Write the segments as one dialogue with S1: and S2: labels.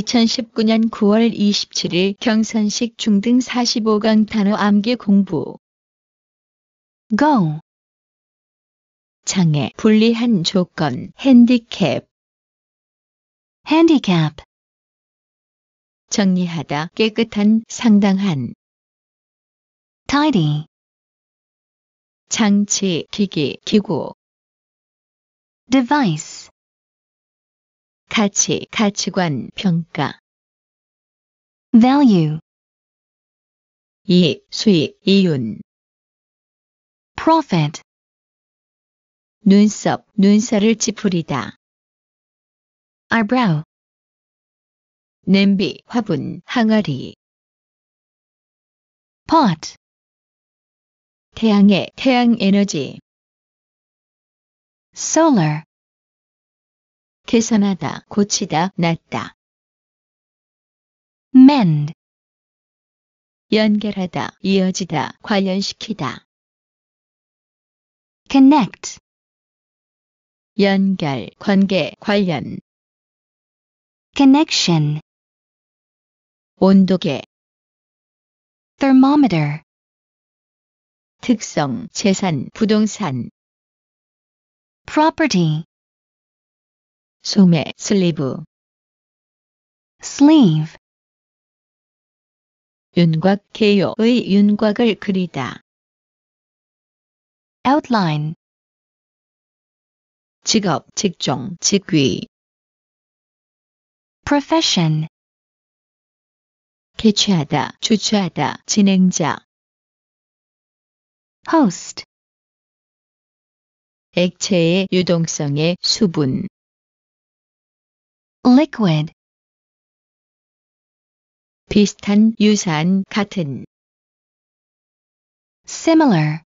S1: 2019년 9월 27일 경선식 중등 45강 단어 암기 공부 go 장애 불리한 조건 핸디캡 handicap 정리하다 깨끗한 상당한 tidy 장치 기기 기구 device 가치, 가치관, 평가. value 이, 수익, 이윤. profit 눈썹, 눈살을 찌푸리다. eyebrow 냄비, 화분, 항아리. pot 태양의 태양 에너지. solar 개선하다, 고치다, 낫다. mend 연결하다, 이어지다, 관련시키다. connect 연결, 관계, 관련 connection 온도계 thermometer 특성, 재산, 부동산 property 소매 슬리브 sleeve 윤곽 개요의 윤곽을 그리다 outline 직업, 직종, 직위 profession 개최하다, 주최하다, 진행자 host 액체의 유동성의 수분 liquid 비슷한, 유사한, 같은 similar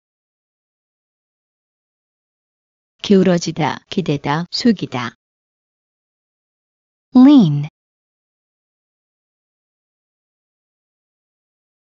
S1: 기울어지다, 기대다, 숙이다 lean